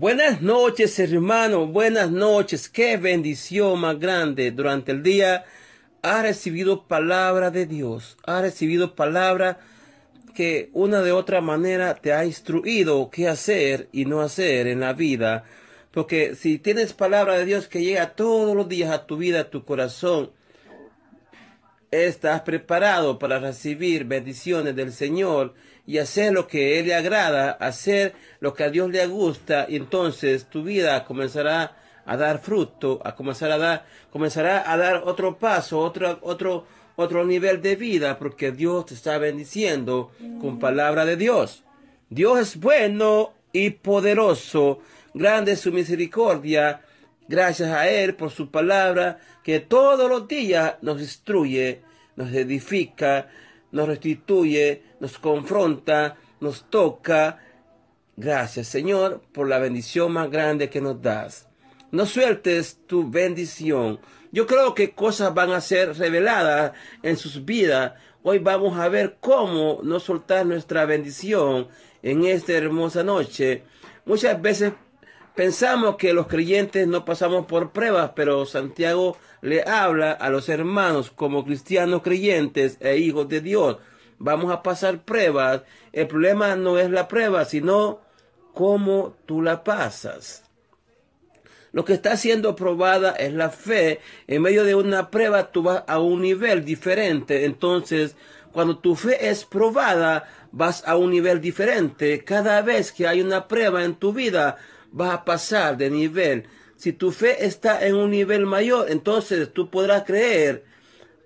Buenas noches, hermano. Buenas noches. Qué bendición más grande. Durante el día ha recibido palabra de Dios. Ha recibido palabra que una de otra manera te ha instruido qué hacer y no hacer en la vida. Porque si tienes palabra de Dios que llega todos los días a tu vida, a tu corazón, estás preparado para recibir bendiciones del Señor y hacer lo que Él le agrada, hacer lo que a Dios le gusta, y entonces tu vida comenzará a dar fruto, a comenzar a dar, comenzará a dar otro paso, otro, otro, otro nivel de vida, porque Dios te está bendiciendo con palabra de Dios. Dios es bueno y poderoso, grande su misericordia Gracias a Él por su palabra que todos los días nos instruye, nos edifica, nos restituye, nos confronta, nos toca. Gracias Señor por la bendición más grande que nos das. No sueltes tu bendición. Yo creo que cosas van a ser reveladas en sus vidas. Hoy vamos a ver cómo no soltar nuestra bendición en esta hermosa noche. Muchas veces Pensamos que los creyentes no pasamos por pruebas, pero Santiago le habla a los hermanos como cristianos creyentes e hijos de Dios. Vamos a pasar pruebas. El problema no es la prueba, sino cómo tú la pasas. Lo que está siendo probada es la fe. En medio de una prueba tú vas a un nivel diferente. Entonces, cuando tu fe es probada, vas a un nivel diferente. Cada vez que hay una prueba en tu vida, vas a pasar de nivel. Si tu fe está en un nivel mayor, entonces tú podrás creer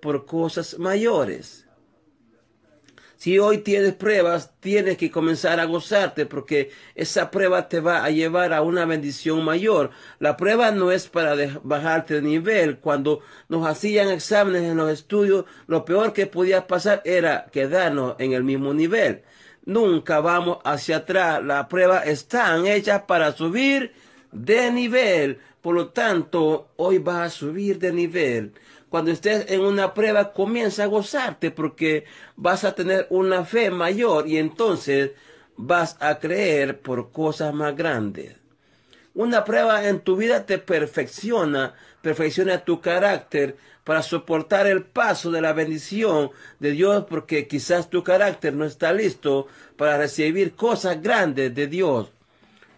por cosas mayores. Si hoy tienes pruebas, tienes que comenzar a gozarte porque esa prueba te va a llevar a una bendición mayor. La prueba no es para bajarte de nivel. Cuando nos hacían exámenes en los estudios, lo peor que podía pasar era quedarnos en el mismo nivel nunca vamos hacia atrás. Las pruebas están hechas para subir de nivel. Por lo tanto, hoy vas a subir de nivel. Cuando estés en una prueba, comienza a gozarte porque vas a tener una fe mayor y entonces vas a creer por cosas más grandes. Una prueba en tu vida te perfecciona, perfecciona tu carácter para soportar el paso de la bendición de Dios, porque quizás tu carácter no está listo para recibir cosas grandes de Dios.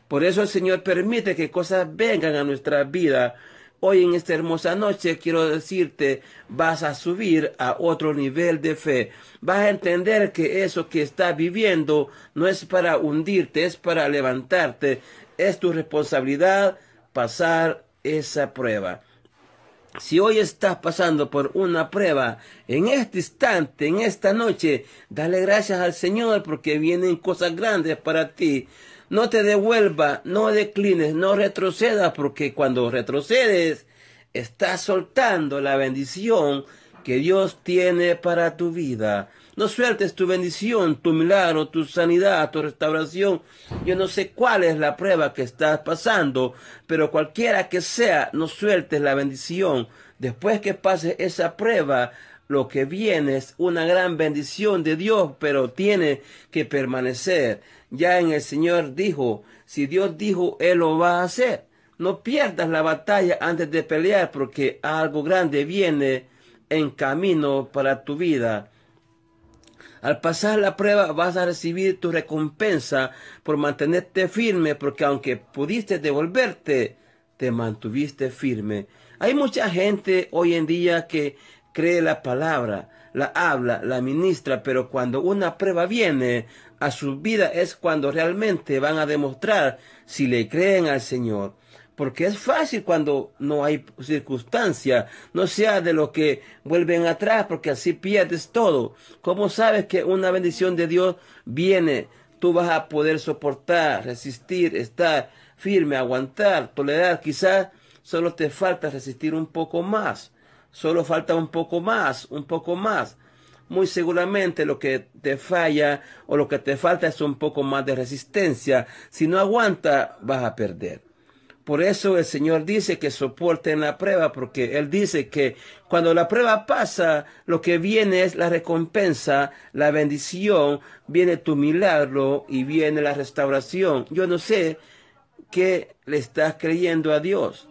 Por eso el Señor permite que cosas vengan a nuestra vida. Hoy en esta hermosa noche quiero decirte, vas a subir a otro nivel de fe. Vas a entender que eso que estás viviendo no es para hundirte, es para levantarte, es tu responsabilidad pasar esa prueba. Si hoy estás pasando por una prueba, en este instante, en esta noche, dale gracias al Señor porque vienen cosas grandes para ti. No te devuelvas, no declines, no retrocedas porque cuando retrocedes, estás soltando la bendición que Dios tiene para tu vida. No sueltes tu bendición, tu milagro, tu sanidad, tu restauración. Yo no sé cuál es la prueba que estás pasando, pero cualquiera que sea, no sueltes la bendición. Después que pases esa prueba, lo que viene es una gran bendición de Dios, pero tiene que permanecer. Ya en el Señor dijo, si Dios dijo, Él lo va a hacer. No pierdas la batalla antes de pelear porque algo grande viene en camino para tu vida. Al pasar la prueba vas a recibir tu recompensa por mantenerte firme, porque aunque pudiste devolverte, te mantuviste firme. Hay mucha gente hoy en día que cree la palabra, la habla, la ministra, pero cuando una prueba viene a su vida es cuando realmente van a demostrar si le creen al Señor. Porque es fácil cuando no hay circunstancia. No sea de lo que vuelven atrás, porque así pierdes todo. ¿Cómo sabes que una bendición de Dios viene? Tú vas a poder soportar, resistir, estar firme, aguantar, tolerar. Quizás solo te falta resistir un poco más. Solo falta un poco más, un poco más. Muy seguramente lo que te falla o lo que te falta es un poco más de resistencia. Si no aguanta, vas a perder. Por eso el Señor dice que soporten la prueba, porque Él dice que cuando la prueba pasa, lo que viene es la recompensa, la bendición, viene tu milagro y viene la restauración. Yo no sé qué le estás creyendo a Dios.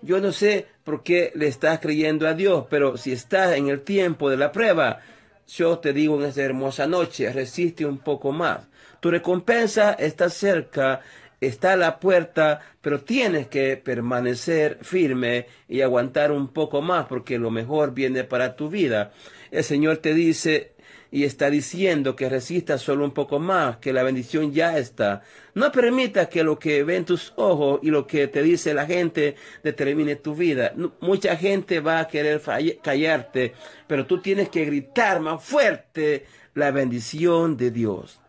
Yo no sé por qué le estás creyendo a Dios, pero si estás en el tiempo de la prueba, yo te digo en esta hermosa noche, resiste un poco más. Tu recompensa está cerca está a la puerta, pero tienes que permanecer firme y aguantar un poco más porque lo mejor viene para tu vida. El Señor te dice y está diciendo que resistas solo un poco más, que la bendición ya está. No permita que lo que ven tus ojos y lo que te dice la gente determine tu vida. mucha gente va a querer callarte, pero tú tienes que gritar más fuerte la bendición de Dios.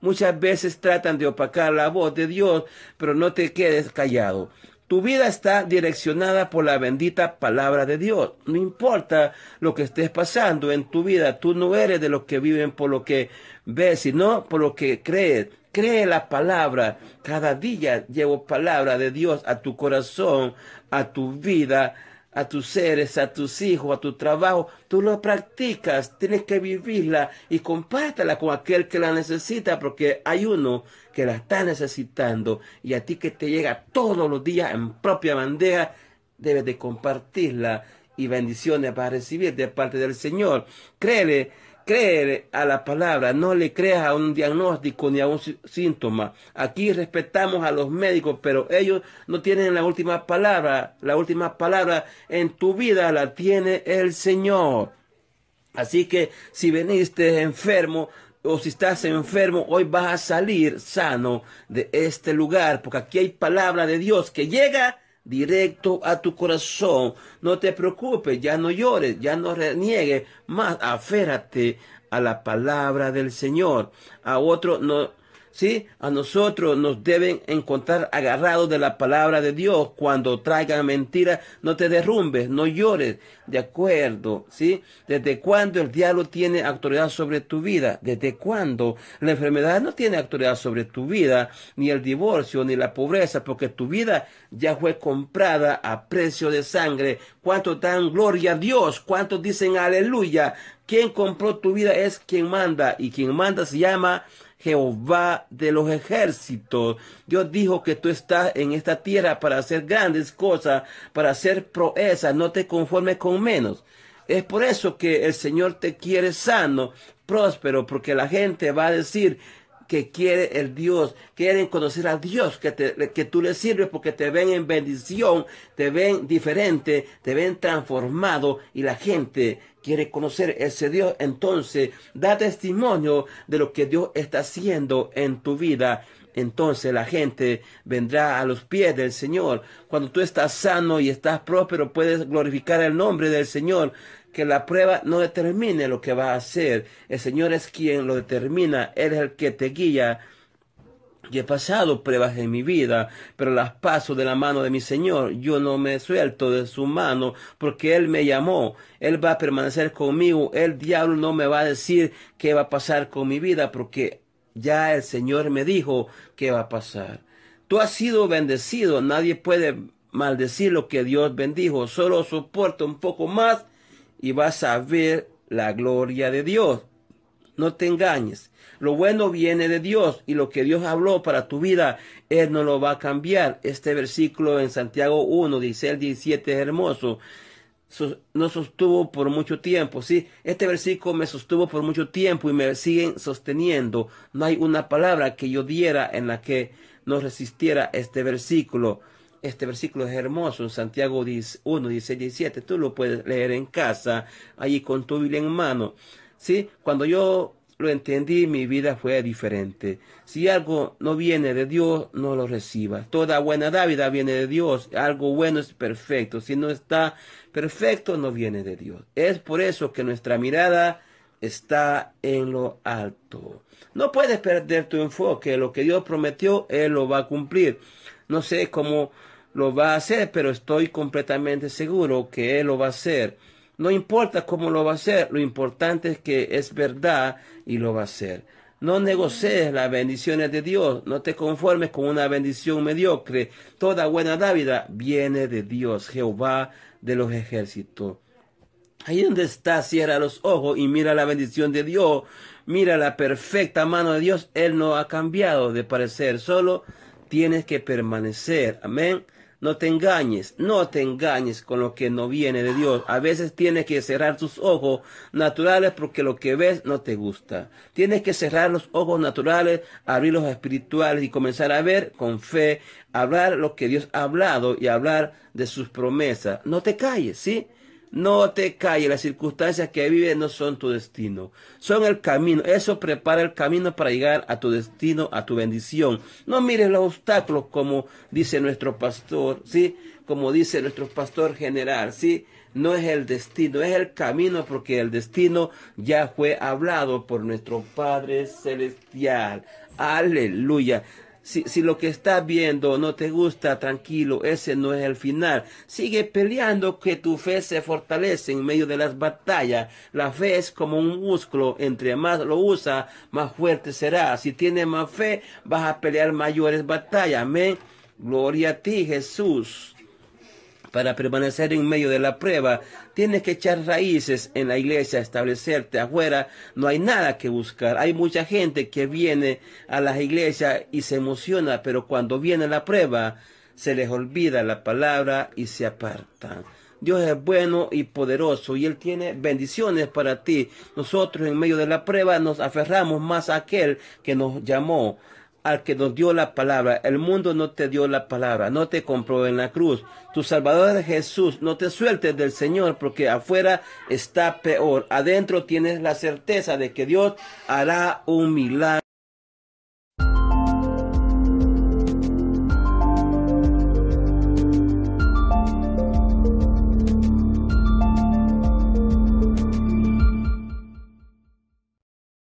Muchas veces tratan de opacar la voz de Dios, pero no te quedes callado. Tu vida está direccionada por la bendita palabra de Dios. No importa lo que estés pasando en tu vida, tú no eres de los que viven por lo que ves, sino por lo que crees. Cree la palabra. Cada día llevo palabra de Dios a tu corazón, a tu vida, a tus seres, a tus hijos, a tu trabajo. Tú lo practicas, tienes que vivirla y compártela con aquel que la necesita, porque hay uno que la está necesitando y a ti que te llega todos los días en propia bandeja... debes de compartirla y bendiciones para recibir de parte del Señor. Créele creer a la palabra, no le creas a un diagnóstico ni a un síntoma. Aquí respetamos a los médicos, pero ellos no tienen la última palabra. La última palabra en tu vida la tiene el Señor. Así que si veniste enfermo, o si estás enfermo, hoy vas a salir sano de este lugar, porque aquí hay palabra de Dios que llega directo a tu corazón. No te preocupes, ya no llores, ya no reniegues, más aférrate a la palabra del Señor. A otro no, ¿sí? A nosotros nos deben encontrar agarrados de la palabra de Dios. Cuando traigan mentiras, no te derrumbes, no llores. De acuerdo, ¿sí? ¿Desde cuándo el diablo tiene autoridad sobre tu vida? ¿Desde cuándo la enfermedad no tiene autoridad sobre tu vida, ni el divorcio, ni la pobreza, porque tu vida ya fue comprada a precio de sangre? ¿Cuánto dan gloria a Dios? ¿Cuántos dicen aleluya? Quien compró tu vida es quien manda, y quien manda se llama Jehová de los ejércitos. Dios dijo que tú estás en esta tierra para hacer grandes cosas, para hacer proezas. No te conformes con menos. Es por eso que el Señor te quiere sano, próspero, porque la gente va a decir, que quiere el Dios, quieren conocer a Dios, que, te, que tú le sirves porque te ven en bendición, te ven diferente, te ven transformado y la gente quiere conocer ese Dios. Entonces, da testimonio de lo que Dios está haciendo en tu vida entonces la gente vendrá a los pies del Señor. Cuando tú estás sano y estás próspero, puedes glorificar el nombre del Señor que la prueba no determine lo que va a hacer. El Señor es quien lo determina, Él es el que te guía. Yo he pasado pruebas en mi vida, pero las paso de la mano de mi Señor. Yo no me suelto de su mano porque Él me llamó. Él va a permanecer conmigo. El diablo no me va a decir qué va a pasar con mi vida porque ya el Señor me dijo qué va a pasar. Tú has sido bendecido. Nadie puede maldecir lo que Dios bendijo. Solo soporta un poco más y vas a ver la gloria de Dios. No te engañes. Lo bueno viene de Dios y lo que Dios habló para tu vida, Él no lo va a cambiar. Este versículo en Santiago 1, dice el 17, es hermoso. No sostuvo por mucho tiempo, sí. Este versículo me sostuvo por mucho tiempo y me siguen sosteniendo. No hay una palabra que yo diera en la que no resistiera este versículo este versículo es hermoso, en Santiago 1, 16, 17, tú lo puedes leer en casa, allí con tu Biblia en mano. ¿Sí? Cuando yo lo entendí, mi vida fue diferente. Si algo no viene de Dios, no lo reciba. Toda buena dávida viene de Dios. Algo bueno es perfecto. Si no está perfecto, no viene de Dios. Es por eso que nuestra mirada está en lo alto. No puedes perder tu enfoque. Lo que Dios prometió, Él lo va a cumplir. No sé cómo lo va a hacer, pero estoy completamente seguro que Él lo va a hacer. No importa cómo lo va a hacer, lo importante es que es verdad y lo va a hacer. No negocies las bendiciones de Dios, no te conformes con una bendición mediocre. Toda buena dávida viene de Dios, Jehová de los ejércitos. Ahí donde está, cierra los ojos y mira la bendición de Dios, mira la perfecta mano de Dios. Él no ha cambiado de parecer, solo tienes que permanecer. Amén. No te engañes, no te engañes con lo que no viene de Dios. A veces tienes que cerrar tus ojos naturales porque lo que ves no te gusta. Tienes que cerrar los ojos naturales, abrir los espirituales y comenzar a ver con fe, hablar lo que Dios ha hablado y hablar de sus promesas. No te calles, ¿sí? No te calles, las circunstancias que vives no son tu destino, son el camino. Eso prepara el camino para llegar a tu destino, a tu bendición. No mires los obstáculos como dice nuestro pastor, ¿sí? Como dice nuestro pastor general, ¿sí? No es el destino, es el camino porque el destino ya fue hablado por nuestro Padre Celestial. Aleluya. Si, si lo que estás viendo no te gusta, tranquilo, ese no es el final. Sigue peleando que tu fe se fortalece en medio de las batallas. La fe es como un músculo, entre más lo usas, más fuerte será. Si tienes más fe, vas a pelear mayores batallas. Amén. Gloria a ti, Jesús. Para permanecer en medio de la prueba, tienes que echar raíces en la iglesia, establecerte afuera. No hay nada que buscar. Hay mucha gente que viene a las iglesias y se emociona, pero cuando viene la prueba, se les olvida la palabra y se apartan. Dios es bueno y poderoso y Él tiene bendiciones para ti. Nosotros en medio de la prueba nos aferramos más a aquel que nos llamó al que nos dio la palabra. El mundo no te dio la palabra, no te compró en la cruz. Tu Salvador Jesús, no te sueltes del Señor porque afuera está peor. Adentro tienes la certeza de que Dios hará un milagro.